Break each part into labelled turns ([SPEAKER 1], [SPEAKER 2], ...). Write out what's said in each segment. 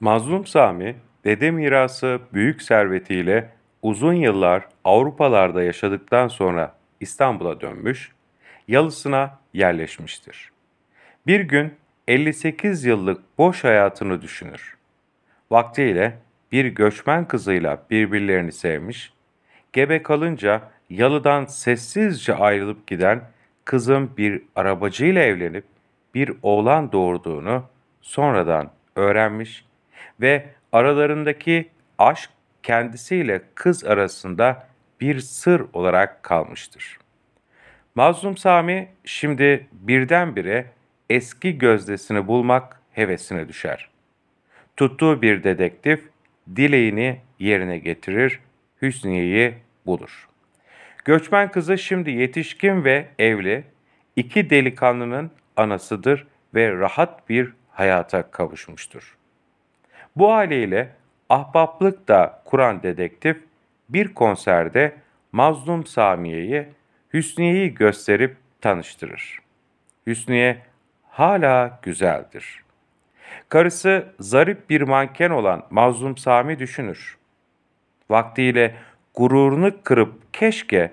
[SPEAKER 1] Mazlum Sami, dede mirası büyük servetiyle uzun yıllar Avrupalarda yaşadıktan sonra İstanbul'a dönmüş, yalısına yerleşmiştir. Bir gün 58 yıllık boş hayatını düşünür. Vaktiyle bir göçmen kızıyla birbirlerini sevmiş, gebe kalınca yalıdan sessizce ayrılıp giden kızın bir arabacıyla evlenip bir oğlan doğurduğunu sonradan öğrenmiş ve aralarındaki aşk kendisiyle kız arasında bir sır olarak kalmıştır. Mazlum Sami şimdi birdenbire eski gözdesini bulmak hevesine düşer. Tuttuğu bir dedektif dileğini yerine getirir, Hüsniye'yi bulur. Göçmen kızı şimdi yetişkin ve evli, iki delikanlının anasıdır ve rahat bir hayata kavuşmuştur. Bu haliyle ahbaplık da kuran dedektif bir konserde mazlum Samiye'yi Hüsniye'yi gösterip tanıştırır. Hüsniye hala güzeldir. Karısı zarip bir manken olan mazlum Sami düşünür. Vaktiyle gururunu kırıp keşke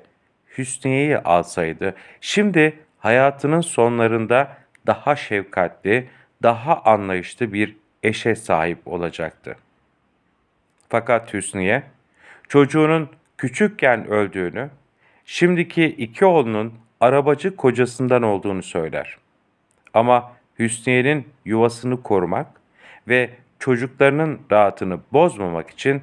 [SPEAKER 1] Hüsniye'yi alsaydı. Şimdi hayatının sonlarında daha şefkatli, daha anlayışlı bir eşe sahip olacaktı. Fakat Hüsniye, çocuğunun küçükken öldüğünü, şimdiki iki oğlunun arabacı kocasından olduğunu söyler. Ama Hüsniye'nin yuvasını korumak ve çocuklarının rahatını bozmamak için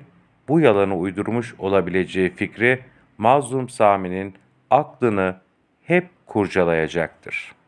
[SPEAKER 1] bu yalanı uydurmuş olabileceği fikri mazlum Sami'nin aklını hep kurcalayacaktır.''